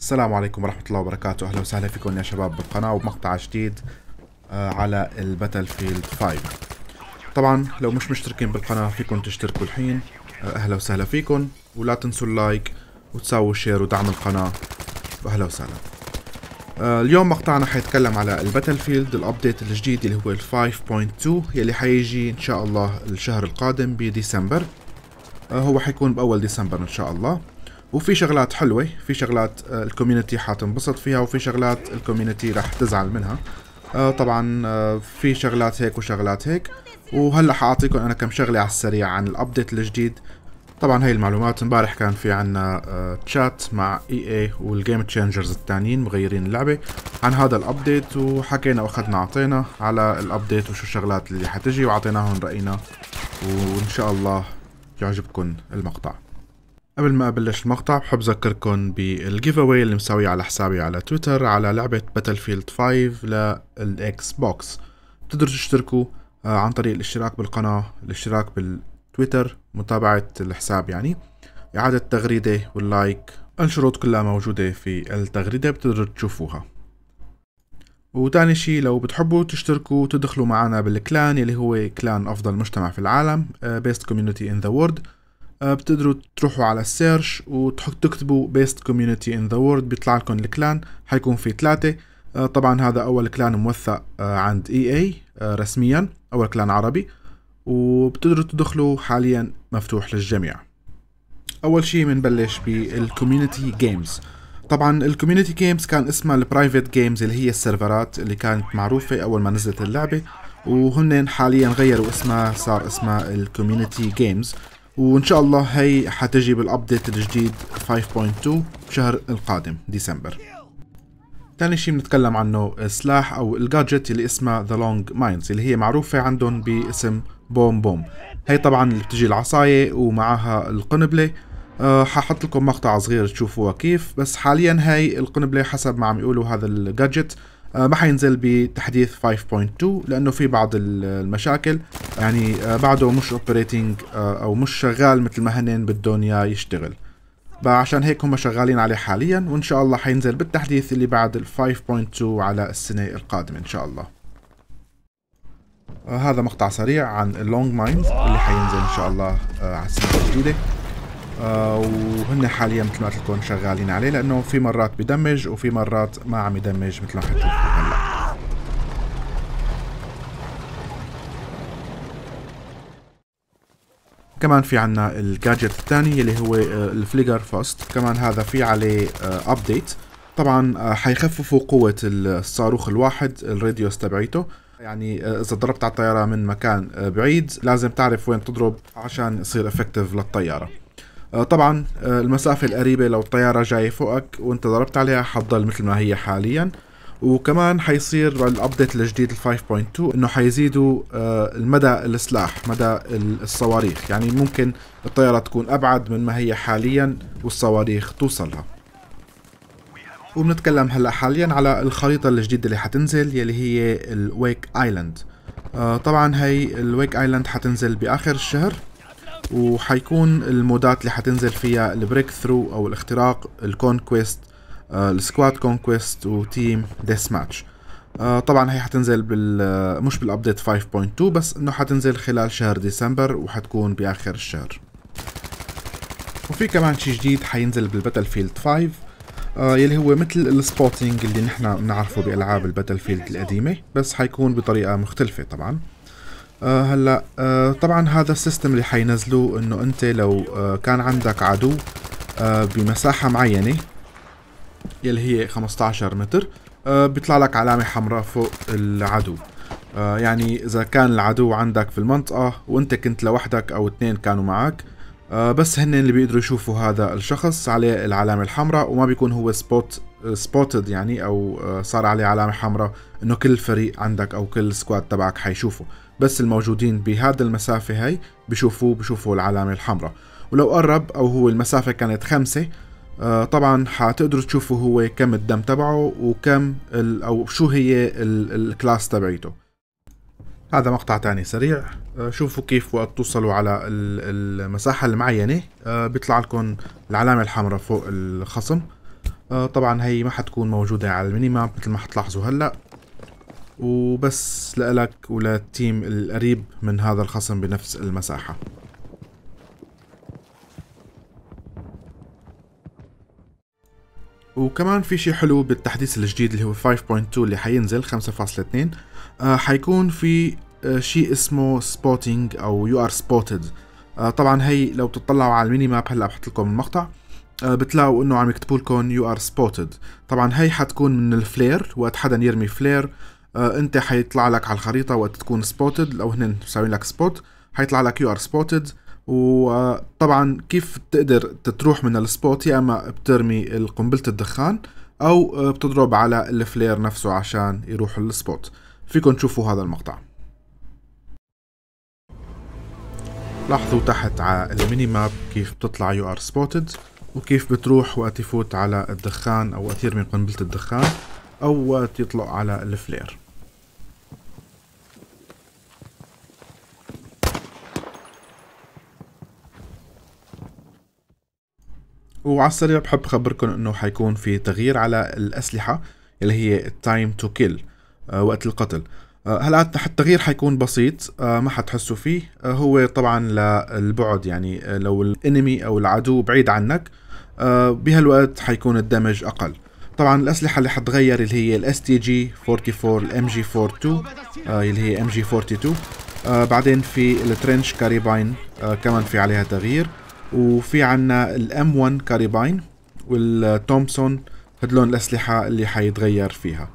السلام عليكم ورحمة الله وبركاته أهلا وسهلا فيكم يا شباب بالقناة وبمقطع جديد آه، على الباتل فيلد 5 طبعا لو مش مشتركين بالقناة فيكم تشتركوا الحين آه، أهلا وسهلا فيكم ولا تنسوا اللايك وتساووا شير ودعم القناة وأهلا وسهلا آه، اليوم مقطعنا حيتكلم على الباتل فيلد الابديت الجديد اللي هو ال 5.2 يلي حيجي ان شاء الله الشهر القادم بديسمبر هو حيكون باول ديسمبر ان شاء الله وفي شغلات حلوه في شغلات آه، الكوميونتي حتنبسط فيها وفي شغلات الكوميونتي رح تزعل منها آه، طبعا آه، في شغلات هيك وشغلات هيك وهلا حاعطيكم انا كم شغله على السريع عن الابديت الجديد طبعا هاي المعلومات امبارح كان في عنا تشات مع اي اي والجيم تشينجرز التانيين مغيرين اللعبه عن هذا الابديت وحكينا واخذنا عطينا على الابديت وشو الشغلات اللي حتجي وعطيناهم راينا وان شاء الله يعجبكم المقطع قبل ما ابلش المقطع بحب اذكركم بالجيف اواي اللي مسويه على حسابي على تويتر على لعبه باتل فيلد 5 للاكس بوكس بتقدروا تشتركوا آه، عن طريق الاشتراك بالقناه الاشتراك بالتويتر متابعه الحساب يعني اعاده التغريده واللايك الشروط كلها موجوده في التغريده بتقدروا تشوفوها وتاني شي لو بتحبوا تشتركوا تدخلوا معنا بالكلان اللي هو كلان أفضل مجتمع في العالم بيست كوميونيتي ان ذا وورد آه، بتقدروا تروحوا على السيرش وتكتبوا تكتبوا بيست كوميونيتي ان ذا وورد بيطلع لكم الكلان حيكون في ثلاثة آه، طبعا هذا اول كلان موثق آه، عند اي e اي رسميا اول كلان عربي وبتقدروا تدخلوا حاليا مفتوح للجميع اول شيء بنبلش بالكوميونيتي جيمز طبعا الكوميونيتي جيمز كان اسمها البرايفت جيمز اللي هي السيرفرات اللي كانت معروفه اول ما نزلت اللعبه وهن حاليا غيروا اسمها صار اسمها الكوميونيتي جيمز وان شاء الله هي حتجي بالابديت الجديد 5.2 بشهر القادم ديسمبر ثاني شي بنتكلم عنه السلاح او الجادجت اللي اسمها ذا لونج ماينز اللي هي معروفة عندهم باسم بوم بوم هي طبعا اللي بتجي العصاية ومعها القنبلة أه ححط لكم مقطع صغير تشوفوها كيف بس حاليا هاي القنبلة حسب ما عم يقولوا هذا الجادجت آه، ما حينزل بتحديث 5.2 لانه في بعض المشاكل يعني آه، بعده مش اوبريتنج آه، او مش شغال مثل ما هنن بدهم اياه يشتغل فعشان هيك هم شغالين عليه حاليا وان شاء الله حينزل بالتحديث اللي بعد ال 5.2 على السنه القادمه ان شاء الله هذا مقطع سريع عن اللونج ماينز اللي حينزل ان شاء الله على السنه الجديده آه، وهن حاليا مثل ما قلت لكم شغالين عليه لانه في مرات بدمج وفي مرات ما عم يدمج مثل ما حتشوفوا هلا كمان في عنا الجادجت الثاني اللي هو آه، الفليجر فاست كمان هذا في عليه ابديت آه، طبعا حيخففوا قوة الصاروخ الواحد الراديوس تبعيته يعني اذا ضربت على الطيارة من مكان بعيد لازم تعرف وين تضرب عشان يصير افكتيف للطيارة آه، طبعا آه، المسافة القريبة لو الطيارة جاية فوقك وانت ضربت عليها حتضل مثل ما هي حاليا وكمان حيصير الابديت الجديد 5.2 انه حيزيدوا آه، مدى السلاح مدى الصواريخ يعني ممكن الطيارة تكون ابعد من ما هي حاليا والصواريخ توصلها وبنتكلم هلا حاليا على الخريطة الجديدة اللي حتنزل يلي هي الويك ايلاند طبعا هي الويك ايلاند حتنزل باخر الشهر وحيكون المودات اللي حتنزل فيها البريك ثرو او الاختراق الكونكويست آه، السكواد كونكويست وتيم ديس ماتش آه، طبعا هي حتنزل بال آه، مش بالابديت 5.2 بس انه حتنزل خلال شهر ديسمبر وحتكون باخر الشهر وفي كمان شيء جديد حينزل بالباتل فيلد 5 يلي هو مثل السبوتينج اللي نحن بنعرفه بالعاب الباتل فيلد القديمه بس حيكون بطريقه مختلفه طبعا آه هلا آه طبعا هذا السيستم اللي حينزلوه انه انت لو آه كان عندك عدو آه بمساحه معينه يلي هي 15 متر آه بيطلع لك علامه حمراء فوق العدو آه يعني اذا كان العدو عندك في المنطقه وانت كنت لوحدك او اثنين كانوا معك آه بس هن اللي بيقدروا يشوفوا هذا الشخص عليه العلامه الحمراء وما بيكون هو سبوت سبوتد آه، يعني او آه، صار عليه علامه حمراء انه كل فريق عندك او كل سكواد تبعك حيشوفه بس الموجودين بهذا المسافة هاي بشوفوه بشوفوا العلامة الحمراء ولو قرب أو هو المسافة كانت خمسة آه طبعا حتقدروا تشوفوا هو كم الدم تبعه وكم ال أو شو هي ال الكلاس تبعيته هذا مقطع تاني سريع آه شوفوا كيف وقت توصلوا على المساحة المعينة آه بيطلع لكم العلامة الحمراء فوق الخصم آه، طبعا هي ما حتكون موجودة على المينيماب مثل ما حتلاحظوا هلأ وبس لإلك وللتيم القريب من هذا الخصم بنفس المساحة وكمان في شيء حلو بالتحديث الجديد اللي هو 5.2 اللي حينزل 5.2 آه حيكون في آه شيء اسمه سبوتينج او يو ار سبوتد طبعا هي لو بتطلعوا على الميني ماب هلا بحط لكم المقطع آه بتلاقوا انه عم يكتبوا لكم يو ار سبوتد طبعا هي حتكون من الفلير وقت حدا يرمي فلير آه، انت حيطلع لك على الخريطه وقت تكون سبوتد لو هن مسويين لك سبوت حيطلع لك يو ار سبوتد وطبعا كيف بتقدر تروح من السبوت يا اما بترمي قنبله الدخان او آه، بتضرب على الفلير نفسه عشان يروح السبوت فيكم تشوفوا هذا المقطع لاحظوا تحت على الميني ماب كيف بتطلع يو ار سبوتد وكيف بتروح وقت يفوت على الدخان او وقت يرمي قنبله الدخان او وقت يطلق على الفلير وعلى السريع بحب خبركم انه حيكون في تغيير على الاسلحه اللي هي التايم تو كيل وقت القتل آه، هلا التغيير حيكون بسيط آه، ما حتحسوا فيه آه، هو طبعا للبعد يعني لو الانمي او العدو بعيد عنك بهالوقت حيكون الدمج اقل طبعا الاسلحه اللي حتغير اللي هي الاس تي جي 44 الام جي 42 اللي هي ام جي 42 بعدين في الترنش كاريباين كمان في عليها تغيير وفي عنا الام 1 كاريباين والتومسون هدلون الأسلحة اللي حيتغير فيها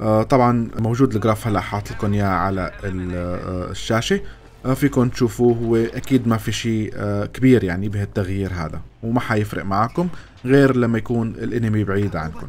آه، طبعا موجود الجراف هلا حاط لكم اياه على آه، الشاشه آه، فيكم تشوفوه هو اكيد ما في شيء كبير يعني بهالتغيير هذا وما حيفرق معكم غير لما يكون الانمي بعيد عنكم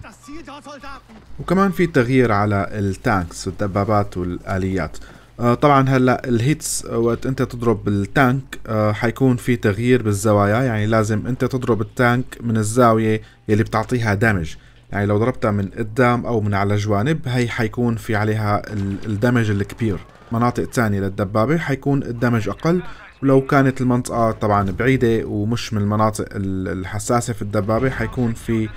وكمان في تغيير على التانكس والدبابات والاليات آه، طبعا هلا الهيتس وقت انت تضرب التانك آه، حيكون في تغيير بالزوايا يعني لازم انت تضرب التانك من الزاويه يلي بتعطيها دامج يعني لو ضربتها من قدام او من على جوانب هي حيكون في عليها الدمج الكبير مناطق تانية للدبابة حيكون الدمج أقل ولو كانت المنطقة طبعا بعيدة ومش من المناطق الحساسة في الدبابة حيكون في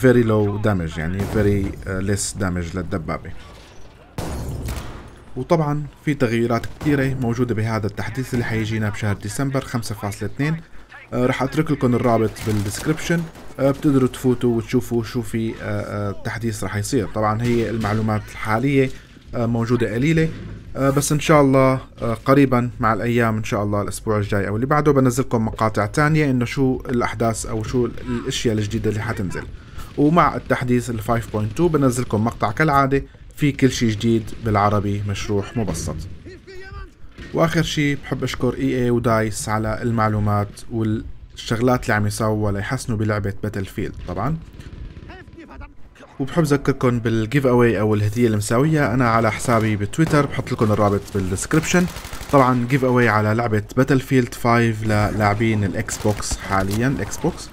فيري لو دامج يعني فيري ليس دامج للدبابة وطبعا في تغييرات كثيرة موجودة بهذا التحديث اللي حيجينا بشهر ديسمبر 5.2 آه، رح اترك لكم الرابط بالدسكربشن آه، بتقدروا تفوتوا وتشوفوا شو في آه، تحديث رح يصير طبعا هي المعلومات الحالية موجودة قليلة بس ان شاء الله قريبا مع الايام ان شاء الله الاسبوع الجاي او اللي بعده بنزلكم مقاطع تانية انه شو الاحداث او شو الاشياء الجديدة اللي حتنزل ومع التحديث ال 5.2 بنزلكم مقطع كالعادة في كل شي جديد بالعربي مشروح مبسط واخر شي بحب اشكر اي اي ودايس على المعلومات والشغلات اللي عم يسووها ليحسنوا بلعبه باتل فيلد طبعا وبحب اذكركم بالجيف اواي او الهديه اللي مساويها انا على حسابي بتويتر بحط لكم الرابط بالدسكربشن طبعا جيف اواي على لعبه باتل فيلد 5 للاعبين الاكس بوكس حاليا الاكس بوكس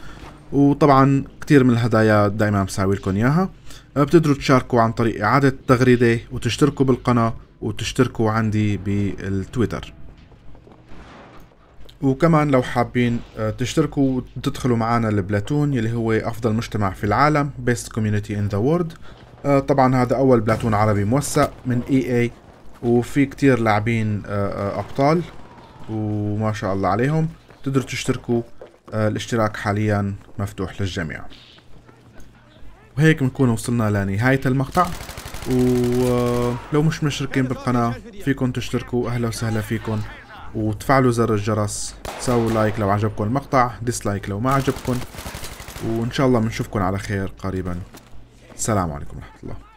وطبعا كثير من الهدايا دائما مساوي لكم اياها بتقدروا تشاركوا عن طريق إعادة تغريدة وتشتركوا بالقناة وتشتركوا عندي بالتويتر وكمان لو حابين آه، تشتركوا وتدخلوا معنا البلاتون يلي هو أفضل مجتمع في العالم Best Community in the World آه، طبعا هذا أول بلاتون عربي موسع من EA وفي كتير لاعبين آه، أبطال وما شاء الله عليهم تقدروا تشتركوا الاشتراك حاليا مفتوح للجميع وهيك بنكون وصلنا لنهاية المقطع ولو آه، مش مشتركين بالقناة فيكم تشتركوا أهلا وسهلا فيكم وتفعلوا زر الجرس تساووا لايك لو عجبكم المقطع ديسلايك لو ما عجبكم وإن شاء الله بنشوفكم على خير قريبا السلام عليكم ورحمة الله